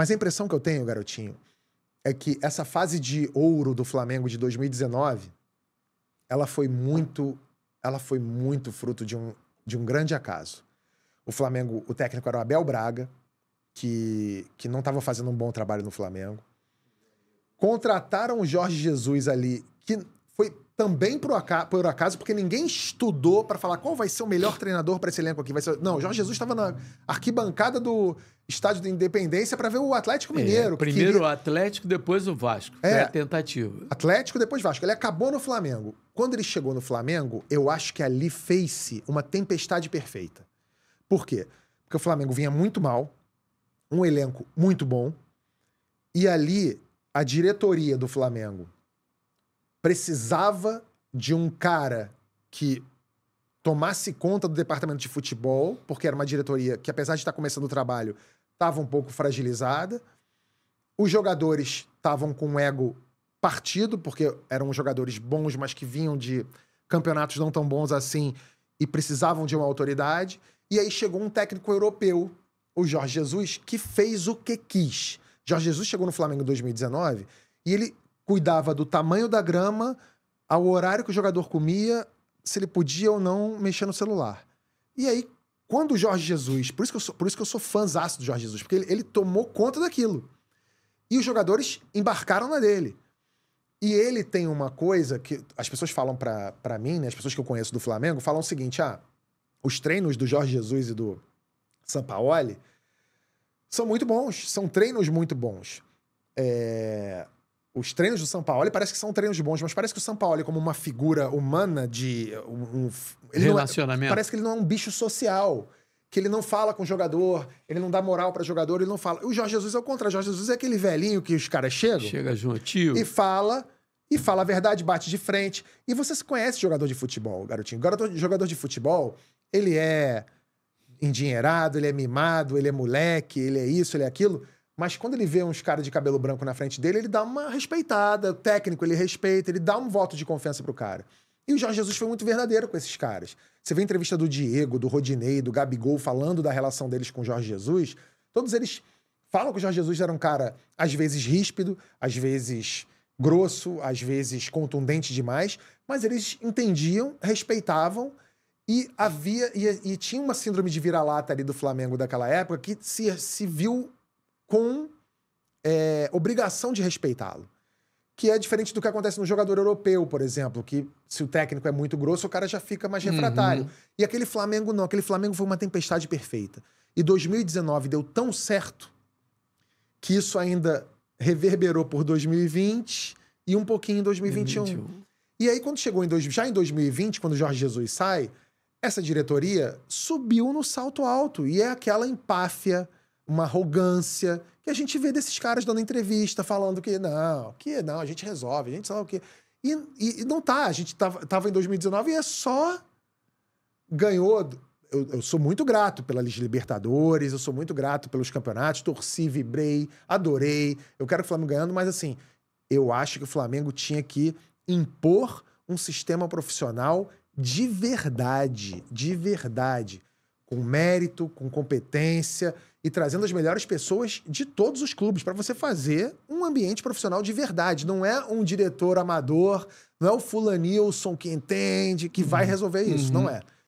Mas a impressão que eu tenho, garotinho, é que essa fase de ouro do Flamengo de 2019, ela foi muito, ela foi muito fruto de um, de um grande acaso. O Flamengo, o técnico era o Abel Braga, que, que não estava fazendo um bom trabalho no Flamengo. Contrataram o Jorge Jesus ali, que também por acaso, por acaso porque ninguém estudou para falar qual vai ser o melhor treinador para esse elenco aqui. Vai ser... Não, Jorge Jesus estava na arquibancada do estádio da Independência para ver o Atlético é, Mineiro. É, primeiro queria... o Atlético, depois o Vasco. É, a tentativa. Atlético, depois Vasco. Ele acabou no Flamengo. Quando ele chegou no Flamengo, eu acho que ali fez-se uma tempestade perfeita. Por quê? Porque o Flamengo vinha muito mal, um elenco muito bom, e ali a diretoria do Flamengo precisava de um cara que tomasse conta do departamento de futebol, porque era uma diretoria que, apesar de estar começando o trabalho, estava um pouco fragilizada. Os jogadores estavam com o ego partido, porque eram jogadores bons, mas que vinham de campeonatos não tão bons assim e precisavam de uma autoridade. E aí chegou um técnico europeu, o Jorge Jesus, que fez o que quis. Jorge Jesus chegou no Flamengo em 2019 e ele cuidava do tamanho da grama, ao horário que o jogador comia, se ele podia ou não mexer no celular. E aí, quando o Jorge Jesus, por isso que eu sou, por isso que eu sou fãzaço do Jorge Jesus, porque ele, ele tomou conta daquilo. E os jogadores embarcaram na dele. E ele tem uma coisa que as pessoas falam para mim, né, as pessoas que eu conheço do Flamengo, falam o seguinte: ah, os treinos do Jorge Jesus e do Sampaoli são muito bons, são treinos muito bons. É os treinos do São Paulo parece que são treinos bons, mas parece que o São Paulo, como uma figura humana de um, um é, relacionamento, é, parece que ele não é um bicho social, que ele não fala com o jogador, ele não dá moral para jogador, ele não fala. O Jorge Jesus é o contra. O Jorge Jesus é aquele velhinho que os caras chegam, chega junto, tio, e fala e fala a verdade, bate de frente. E você se conhece jogador de futebol, garotinho. Garoto, jogador de futebol, ele é endinheirado, ele é mimado, ele é moleque, ele é isso, ele é aquilo. Mas quando ele vê uns caras de cabelo branco na frente dele, ele dá uma respeitada, o técnico ele respeita, ele dá um voto de confiança pro cara. E o Jorge Jesus foi muito verdadeiro com esses caras. Você vê a entrevista do Diego, do Rodinei, do Gabigol falando da relação deles com o Jorge Jesus, todos eles falam que o Jorge Jesus era um cara às vezes ríspido, às vezes grosso, às vezes contundente demais, mas eles entendiam, respeitavam e havia e, e tinha uma síndrome de vira-lata ali do Flamengo daquela época que se, se viu com é, obrigação de respeitá-lo. Que é diferente do que acontece no jogador europeu, por exemplo, que se o técnico é muito grosso, o cara já fica mais uhum. refratário. Uhum. E aquele Flamengo não, aquele Flamengo foi uma tempestade perfeita. E 2019 deu tão certo que isso ainda reverberou por 2020 e um pouquinho em 2021. 2021. E aí, quando chegou em dois, já em 2020, quando Jorge Jesus sai, essa diretoria subiu no salto alto. E é aquela empáfia uma arrogância que a gente vê desses caras dando entrevista, falando que não, que não, a gente resolve, a gente sabe o quê. E, e, e não tá, a gente tava, tava em 2019 e é só ganhou. Eu, eu, sou muito grato pela Liga Libertadores, eu sou muito grato pelos campeonatos, torci, vibrei, adorei. Eu quero o Flamengo ganhando, mas assim, eu acho que o Flamengo tinha que impor um sistema profissional de verdade, de verdade com mérito, com competência e trazendo as melhores pessoas de todos os clubes para você fazer um ambiente profissional de verdade. Não é um diretor amador, não é o fulanilson que entende, que vai uhum. resolver isso, uhum. não é.